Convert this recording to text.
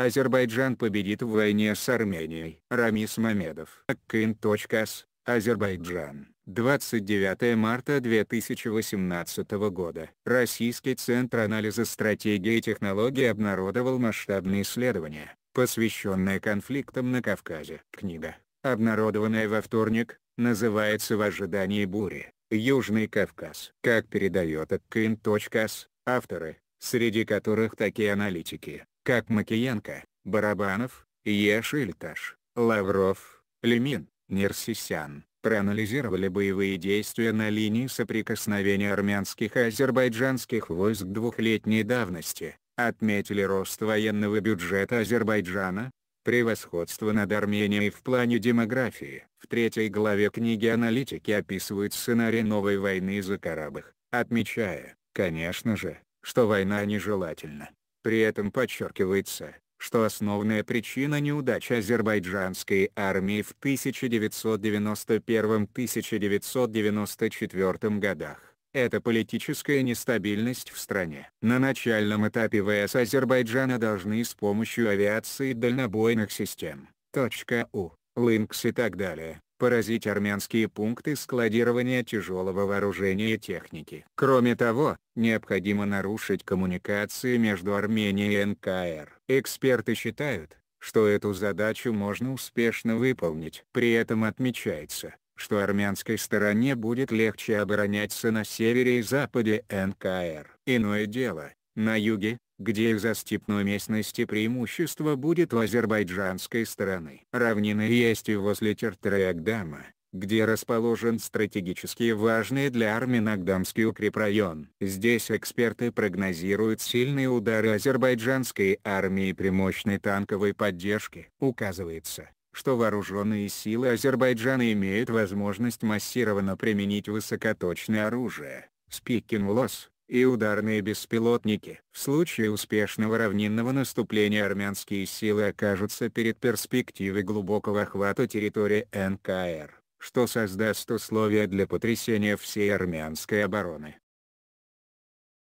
Азербайджан победит в войне с Арменией. Рамис Мамедов. Аккин.Ас. Азербайджан. 29 марта 2018 года. Российский Центр анализа стратегии и технологий обнародовал масштабные исследования, посвященные конфликтам на Кавказе. Книга, обнародованная во вторник, называется «В ожидании бури. Южный Кавказ». Как передает Аккин.Ас, авторы, среди которых такие аналитики, как Макиенко, Барабанов, Ешильташ, Лавров, Лемин, Нерсисян, проанализировали боевые действия на линии соприкосновения армянских и азербайджанских войск двухлетней давности, отметили рост военного бюджета Азербайджана, превосходство над Арменией в плане демографии. В третьей главе книги аналитики описывают сценарий новой войны за Карабах, отмечая, конечно же, что война нежелательна, при этом подчеркивается, что основная причина неудачи азербайджанской армии в 1991-1994 годах – это политическая нестабильность в стране. На начальном этапе ВС Азербайджана должны с помощью авиации дальнобойных систем, точка У, Линкс и так далее, поразить армянские пункты складирования тяжелого вооружения и техники. Кроме того, необходимо нарушить коммуникации между Арменией и НКР. Эксперты считают, что эту задачу можно успешно выполнить. При этом отмечается, что армянской стороне будет легче обороняться на севере и западе НКР. Иное дело, на юге, где из-за степной местности преимущество будет у азербайджанской стороны. Равнины есть и возле Тертереагдама, где расположен стратегически важный для армии Нагдамский укрепрайон. Здесь эксперты прогнозируют сильные удары азербайджанской армии при мощной танковой поддержке. Указывается, что вооруженные силы Азербайджана имеют возможность массированно применить высокоточное оружие, спикинг-лосс, и ударные беспилотники. В случае успешного равнинного наступления армянские силы окажутся перед перспективой глубокого охвата территории НКР, что создаст условия для потрясения всей армянской обороны.